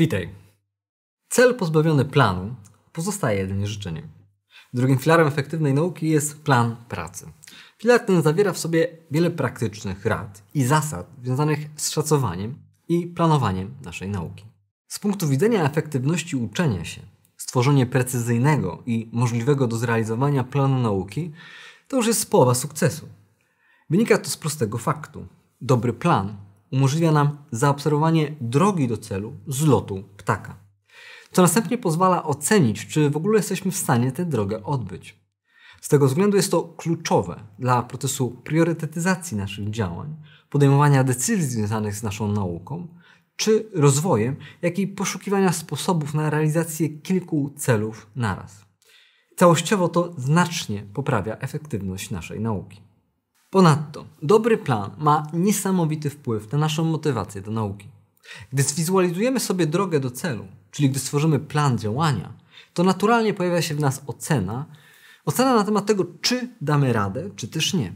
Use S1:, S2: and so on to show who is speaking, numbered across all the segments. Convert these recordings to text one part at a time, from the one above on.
S1: Witaj. Cel pozbawiony planu pozostaje jedynie życzeniem. Drugim filarem efektywnej nauki jest plan pracy. Filar ten zawiera w sobie wiele praktycznych rad i zasad związanych z szacowaniem i planowaniem naszej nauki. Z punktu widzenia efektywności uczenia się, stworzenie precyzyjnego i możliwego do zrealizowania planu nauki to już jest połowa sukcesu. Wynika to z prostego faktu. Dobry plan umożliwia nam zaobserwowanie drogi do celu z lotu ptaka, co następnie pozwala ocenić, czy w ogóle jesteśmy w stanie tę drogę odbyć. Z tego względu jest to kluczowe dla procesu priorytetyzacji naszych działań, podejmowania decyzji związanych z naszą nauką, czy rozwojem, jak i poszukiwania sposobów na realizację kilku celów naraz. Całościowo to znacznie poprawia efektywność naszej nauki. Ponadto, dobry plan ma niesamowity wpływ na naszą motywację do nauki. Gdy zwizualizujemy sobie drogę do celu, czyli gdy stworzymy plan działania, to naturalnie pojawia się w nas ocena, ocena na temat tego, czy damy radę, czy też nie.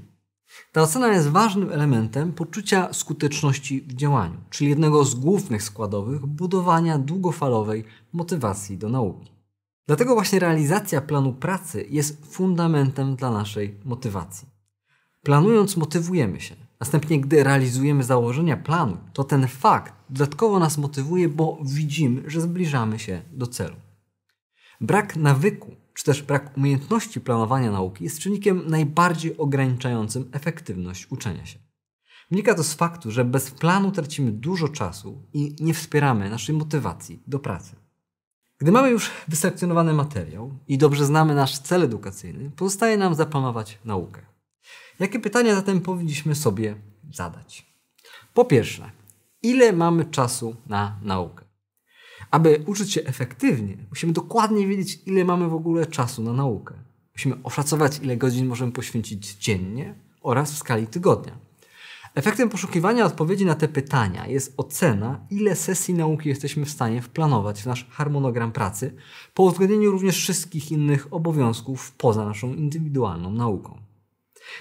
S1: Ta ocena jest ważnym elementem poczucia skuteczności w działaniu, czyli jednego z głównych składowych budowania długofalowej motywacji do nauki. Dlatego właśnie realizacja planu pracy jest fundamentem dla naszej motywacji. Planując, motywujemy się. Następnie, gdy realizujemy założenia planu, to ten fakt dodatkowo nas motywuje, bo widzimy, że zbliżamy się do celu. Brak nawyku czy też brak umiejętności planowania nauki jest czynnikiem najbardziej ograniczającym efektywność uczenia się. Wynika to z faktu, że bez planu tracimy dużo czasu i nie wspieramy naszej motywacji do pracy. Gdy mamy już wyselekcjonowany materiał i dobrze znamy nasz cel edukacyjny, pozostaje nam zaplanować naukę. Jakie pytania zatem powinniśmy sobie zadać? Po pierwsze, ile mamy czasu na naukę? Aby uczyć się efektywnie, musimy dokładnie wiedzieć, ile mamy w ogóle czasu na naukę. Musimy oszacować, ile godzin możemy poświęcić dziennie oraz w skali tygodnia. Efektem poszukiwania odpowiedzi na te pytania jest ocena, ile sesji nauki jesteśmy w stanie wplanować w nasz harmonogram pracy, po uwzględnieniu również wszystkich innych obowiązków poza naszą indywidualną nauką.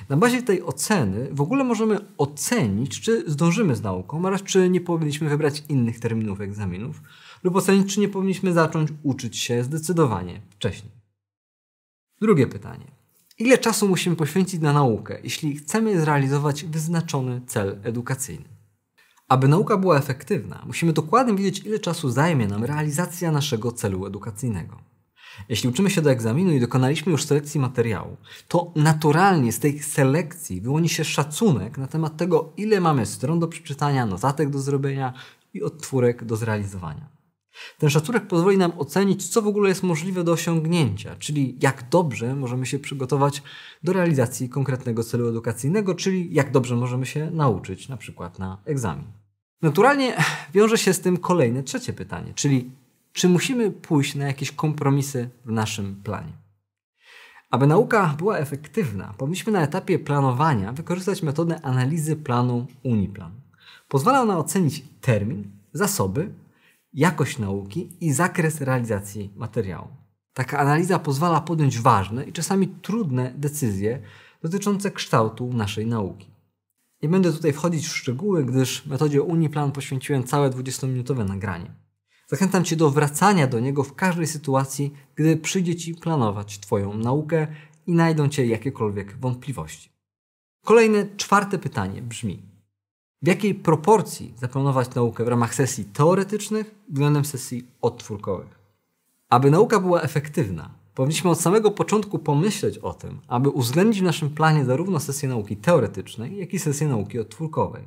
S1: Na bazie tej oceny w ogóle możemy ocenić, czy zdążymy z nauką oraz czy nie powinniśmy wybrać innych terminów egzaminów lub ocenić, czy nie powinniśmy zacząć uczyć się zdecydowanie wcześniej. Drugie pytanie. Ile czasu musimy poświęcić na naukę, jeśli chcemy zrealizować wyznaczony cel edukacyjny? Aby nauka była efektywna, musimy dokładnie wiedzieć, ile czasu zajmie nam realizacja naszego celu edukacyjnego. Jeśli uczymy się do egzaminu i dokonaliśmy już selekcji materiału, to naturalnie z tej selekcji wyłoni się szacunek na temat tego, ile mamy stron do przeczytania, notatek do zrobienia i odtwórek do zrealizowania. Ten szacunek pozwoli nam ocenić, co w ogóle jest możliwe do osiągnięcia, czyli jak dobrze możemy się przygotować do realizacji konkretnego celu edukacyjnego, czyli jak dobrze możemy się nauczyć, na przykład na egzamin. Naturalnie wiąże się z tym kolejne trzecie pytanie, czyli czy musimy pójść na jakieś kompromisy w naszym planie? Aby nauka była efektywna, powinniśmy na etapie planowania wykorzystać metodę analizy planu Uniplan. Pozwala ona ocenić termin, zasoby, jakość nauki i zakres realizacji materiału. Taka analiza pozwala podjąć ważne i czasami trudne decyzje dotyczące kształtu naszej nauki. Nie będę tutaj wchodzić w szczegóły, gdyż metodzie Uniplan poświęciłem całe 20-minutowe nagranie. Zachęcam Cię do wracania do niego w każdej sytuacji, gdy przyjdzie Ci planować Twoją naukę i znajdą Cię jakiekolwiek wątpliwości. Kolejne, czwarte pytanie brzmi: w jakiej proporcji zaplanować naukę w ramach sesji teoretycznych względem sesji odtwórkowych? Aby nauka była efektywna, powinniśmy od samego początku pomyśleć o tym, aby uwzględnić w naszym planie zarówno sesję nauki teoretycznej, jak i sesję nauki odtwórkowej.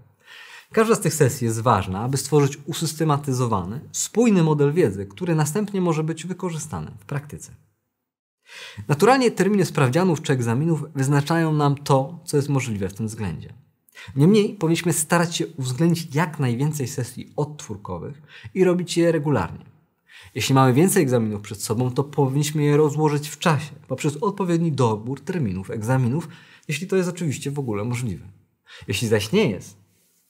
S1: Każda z tych sesji jest ważna, aby stworzyć usystematyzowany, spójny model wiedzy, który następnie może być wykorzystany w praktyce. Naturalnie terminy sprawdzianów czy egzaminów wyznaczają nam to, co jest możliwe w tym względzie. Niemniej powinniśmy starać się uwzględnić jak najwięcej sesji odtwórkowych i robić je regularnie. Jeśli mamy więcej egzaminów przed sobą, to powinniśmy je rozłożyć w czasie poprzez odpowiedni dobór terminów egzaminów, jeśli to jest oczywiście w ogóle możliwe. Jeśli zaś nie jest,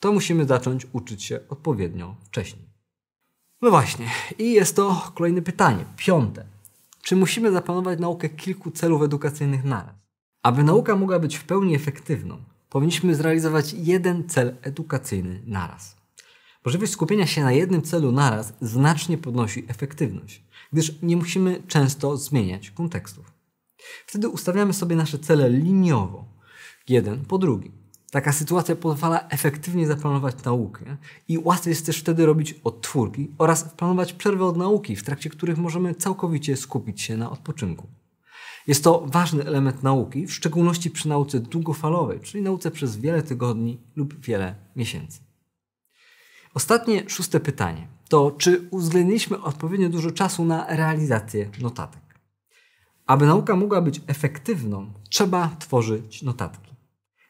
S1: to musimy zacząć uczyć się odpowiednio wcześniej. No właśnie, i jest to kolejne pytanie, piąte. Czy musimy zaplanować naukę kilku celów edukacyjnych naraz? Aby nauka mogła być w pełni efektywną, powinniśmy zrealizować jeden cel edukacyjny naraz. Możliwość skupienia się na jednym celu naraz znacznie podnosi efektywność, gdyż nie musimy często zmieniać kontekstów. Wtedy ustawiamy sobie nasze cele liniowo, jeden po drugim Taka sytuacja pozwala efektywnie zaplanować naukę i łatwiej jest też wtedy robić odtwórki oraz planować przerwy od nauki, w trakcie których możemy całkowicie skupić się na odpoczynku. Jest to ważny element nauki, w szczególności przy nauce długofalowej, czyli nauce przez wiele tygodni lub wiele miesięcy. Ostatnie, szóste pytanie to, czy uwzględniliśmy odpowiednio dużo czasu na realizację notatek? Aby nauka mogła być efektywną, trzeba tworzyć notatki.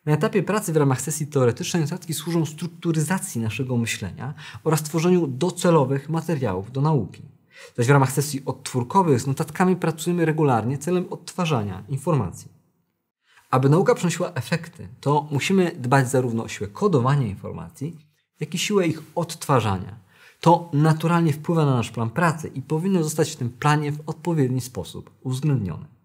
S1: Na etapie pracy w ramach sesji teoretycznej notatki służą strukturyzacji naszego myślenia oraz tworzeniu docelowych materiałów do nauki. Zaś w ramach sesji odtwórkowych z notatkami pracujemy regularnie celem odtwarzania informacji. Aby nauka przynosiła efekty, to musimy dbać zarówno o siłę kodowania informacji, jak i siłę ich odtwarzania. To naturalnie wpływa na nasz plan pracy i powinno zostać w tym planie w odpowiedni sposób uwzględnione.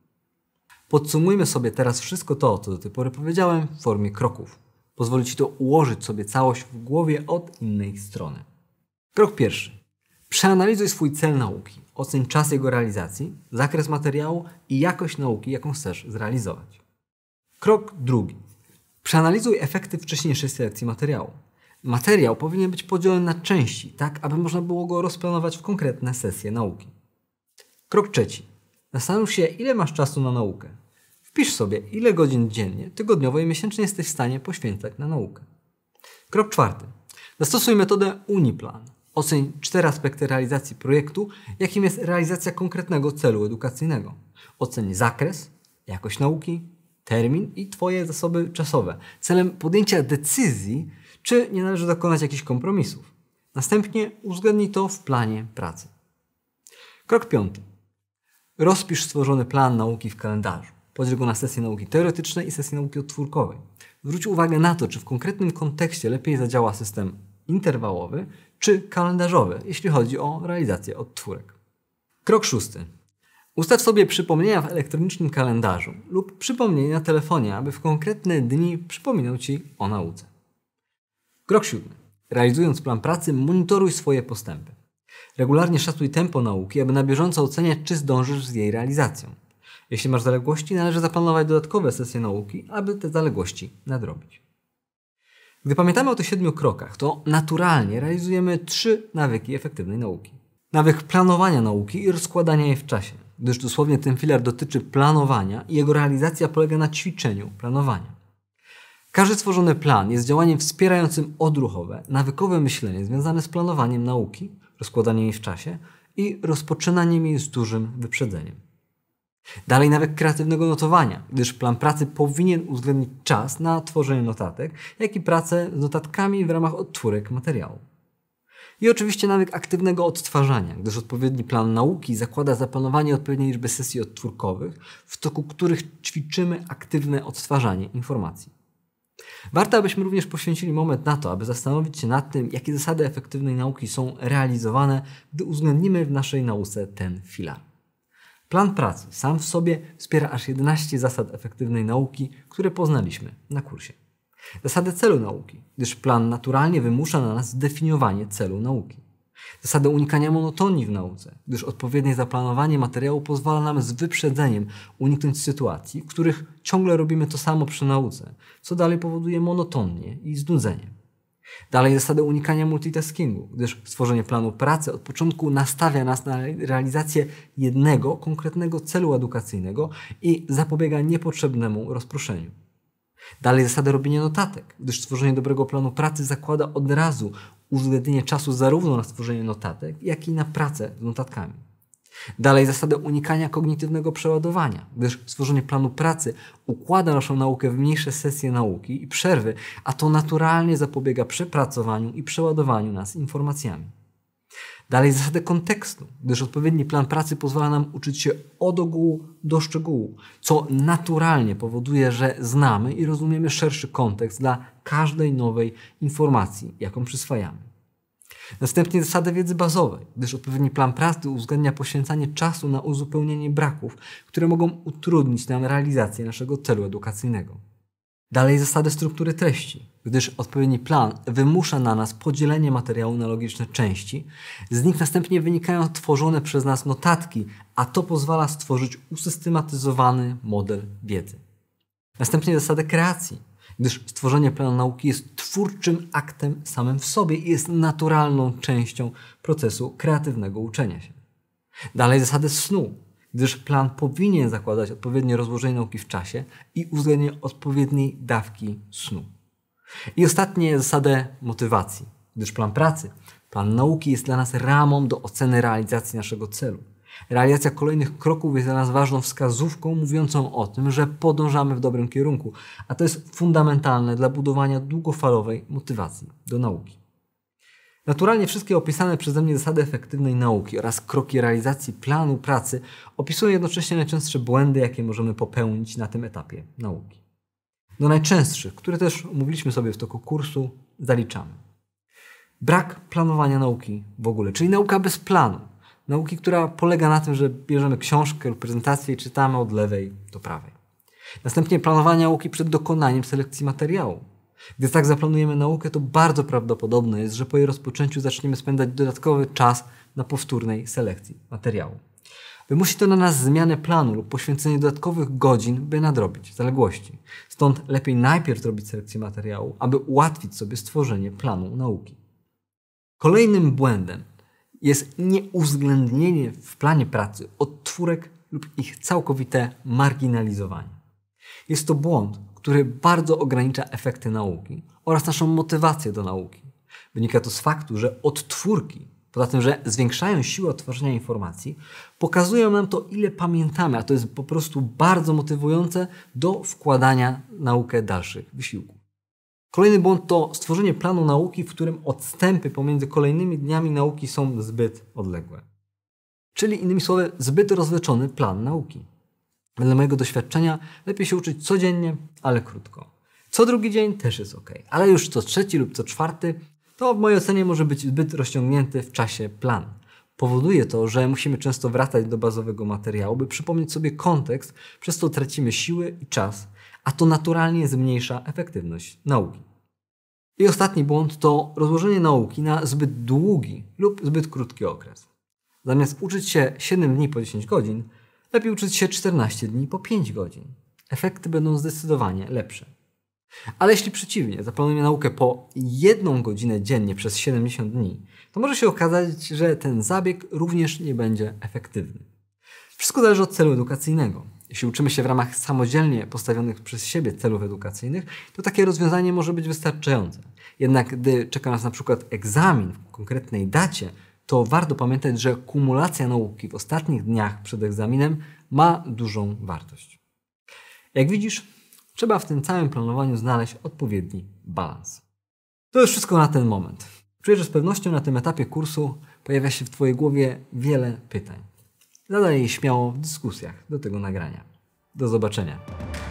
S1: Podsumujmy sobie teraz wszystko to, co do tej pory powiedziałem w formie kroków. Pozwoli Ci to ułożyć sobie całość w głowie od innej strony. Krok pierwszy. Przeanalizuj swój cel nauki, oceń czas jego realizacji, zakres materiału i jakość nauki, jaką chcesz zrealizować. Krok drugi. Przeanalizuj efekty wcześniejszej selekcji materiału. Materiał powinien być podzielony na części, tak aby można było go rozplanować w konkretne sesje nauki. Krok trzeci. Zastanów się, ile masz czasu na naukę. Wpisz sobie, ile godzin dziennie, tygodniowo i miesięcznie jesteś w stanie poświęcać na naukę. Krok czwarty. Zastosuj metodę Uniplan. Oceń cztery aspekty realizacji projektu, jakim jest realizacja konkretnego celu edukacyjnego. Oceń zakres, jakość nauki, termin i Twoje zasoby czasowe, celem podjęcia decyzji, czy nie należy dokonać jakichś kompromisów. Następnie uwzględnij to w planie pracy. Krok piąty. Rozpisz stworzony plan nauki w kalendarzu. Podziel go na sesje nauki teoretycznej i sesje nauki odtwórkowej. Zwróć uwagę na to, czy w konkretnym kontekście lepiej zadziała system interwałowy czy kalendarzowy, jeśli chodzi o realizację odtwórek. Krok szósty. Ustaw sobie przypomnienia w elektronicznym kalendarzu lub przypomnienia na telefonie, aby w konkretne dni przypominał Ci o nauce. Krok siódmy. Realizując plan pracy, monitoruj swoje postępy. Regularnie szacuj tempo nauki, aby na bieżąco oceniać, czy zdążysz z jej realizacją. Jeśli masz zaległości, należy zaplanować dodatkowe sesje nauki, aby te zaległości nadrobić. Gdy pamiętamy o tych siedmiu krokach, to naturalnie realizujemy trzy nawyki efektywnej nauki. Nawyk planowania nauki i rozkładania jej w czasie, gdyż dosłownie ten filar dotyczy planowania i jego realizacja polega na ćwiczeniu planowania. Każdy stworzony plan jest działaniem wspierającym odruchowe, nawykowe myślenie związane z planowaniem nauki, rozkładaniem jej w czasie i rozpoczynaniem jej z dużym wyprzedzeniem. Dalej nawyk kreatywnego notowania, gdyż plan pracy powinien uwzględnić czas na tworzenie notatek, jak i pracę z notatkami w ramach odtwórek materiału. I oczywiście nawyk aktywnego odtwarzania, gdyż odpowiedni plan nauki zakłada zaplanowanie odpowiedniej liczby sesji odtwórkowych, w toku których ćwiczymy aktywne odtwarzanie informacji. Warto, abyśmy również poświęcili moment na to, aby zastanowić się nad tym, jakie zasady efektywnej nauki są realizowane, gdy uwzględnimy w naszej nauce ten filar. Plan pracy sam w sobie wspiera aż 11 zasad efektywnej nauki, które poznaliśmy na kursie. Zasady celu nauki, gdyż plan naturalnie wymusza na nas zdefiniowanie celu nauki. Zasady unikania monotonii w nauce, gdyż odpowiednie zaplanowanie materiału pozwala nam z wyprzedzeniem uniknąć sytuacji, w których ciągle robimy to samo przy nauce, co dalej powoduje monotonię i znudzenie. Dalej zasady unikania multitaskingu, gdyż stworzenie planu pracy od początku nastawia nas na realizację jednego konkretnego celu edukacyjnego i zapobiega niepotrzebnemu rozproszeniu. Dalej zasada robienia notatek, gdyż stworzenie dobrego planu pracy zakłada od razu uwzględnienie czasu zarówno na stworzenie notatek, jak i na pracę z notatkami. Dalej zasadę unikania kognitywnego przeładowania, gdyż stworzenie planu pracy układa naszą naukę w mniejsze sesje nauki i przerwy, a to naturalnie zapobiega przepracowaniu i przeładowaniu nas informacjami. Dalej zasadę kontekstu, gdyż odpowiedni plan pracy pozwala nam uczyć się od ogółu do szczegółu, co naturalnie powoduje, że znamy i rozumiemy szerszy kontekst dla każdej nowej informacji, jaką przyswajamy. Następnie zasada wiedzy bazowej, gdyż odpowiedni plan pracy uwzględnia poświęcanie czasu na uzupełnienie braków, które mogą utrudnić nam realizację naszego celu edukacyjnego. Dalej zasady struktury treści, gdyż odpowiedni plan wymusza na nas podzielenie materiału na logiczne części, z nich następnie wynikają tworzone przez nas notatki, a to pozwala stworzyć usystematyzowany model wiedzy. Następnie zasady kreacji, gdyż stworzenie planu nauki jest twórczym aktem samym w sobie i jest naturalną częścią procesu kreatywnego uczenia się. Dalej zasady snu, gdyż plan powinien zakładać odpowiednie rozłożenie nauki w czasie i uwzględnienie odpowiedniej dawki snu. I ostatnie zasadę motywacji, gdyż plan pracy, plan nauki jest dla nas ramą do oceny realizacji naszego celu. Realizacja kolejnych kroków jest dla nas ważną wskazówką mówiącą o tym, że podążamy w dobrym kierunku, a to jest fundamentalne dla budowania długofalowej motywacji do nauki. Naturalnie wszystkie opisane przeze mnie zasady efektywnej nauki oraz kroki realizacji planu pracy opisują jednocześnie najczęstsze błędy, jakie możemy popełnić na tym etapie nauki. Do najczęstszych, które też omówiliśmy sobie w toku kursu, zaliczamy. Brak planowania nauki w ogóle, czyli nauka bez planu nauki, która polega na tym, że bierzemy książkę lub prezentację i czytamy od lewej do prawej. Następnie planowanie nauki przed dokonaniem selekcji materiału. Gdy tak zaplanujemy naukę, to bardzo prawdopodobne jest, że po jej rozpoczęciu zaczniemy spędzać dodatkowy czas na powtórnej selekcji materiału. Wymusi to na nas zmianę planu lub poświęcenie dodatkowych godzin, by nadrobić zaległości. Stąd lepiej najpierw zrobić selekcję materiału, aby ułatwić sobie stworzenie planu nauki. Kolejnym błędem jest nieuwzględnienie w planie pracy odtwórek lub ich całkowite marginalizowanie. Jest to błąd, który bardzo ogranicza efekty nauki oraz naszą motywację do nauki. Wynika to z faktu, że odtwórki, poza tym, że zwiększają siłę odtwarzania informacji, pokazują nam to, ile pamiętamy, a to jest po prostu bardzo motywujące do wkładania naukę dalszych wysiłków. Kolejny błąd to stworzenie planu nauki, w którym odstępy pomiędzy kolejnymi dniami nauki są zbyt odległe. Czyli innymi słowy, zbyt rozleczony plan nauki. Wedle mojego doświadczenia lepiej się uczyć codziennie, ale krótko. Co drugi dzień też jest ok, ale już co trzeci lub co czwarty, to w mojej ocenie może być zbyt rozciągnięty w czasie plan. Powoduje to, że musimy często wracać do bazowego materiału, by przypomnieć sobie kontekst, przez co tracimy siły i czas, a to naturalnie zmniejsza efektywność nauki. I ostatni błąd to rozłożenie nauki na zbyt długi lub zbyt krótki okres. Zamiast uczyć się 7 dni po 10 godzin, lepiej uczyć się 14 dni po 5 godzin. Efekty będą zdecydowanie lepsze. Ale jeśli przeciwnie, zaplanujemy naukę po jedną godzinę dziennie przez 70 dni, to może się okazać, że ten zabieg również nie będzie efektywny. Wszystko zależy od celu edukacyjnego. Jeśli uczymy się w ramach samodzielnie postawionych przez siebie celów edukacyjnych, to takie rozwiązanie może być wystarczające. Jednak gdy czeka nas na przykład egzamin w konkretnej dacie, to warto pamiętać, że kumulacja nauki w ostatnich dniach przed egzaminem ma dużą wartość. Jak widzisz, trzeba w tym całym planowaniu znaleźć odpowiedni balans. To już wszystko na ten moment. Czuję, że z pewnością na tym etapie kursu pojawia się w Twojej głowie wiele pytań. Zadaj jej śmiało w dyskusjach do tego nagrania. Do zobaczenia.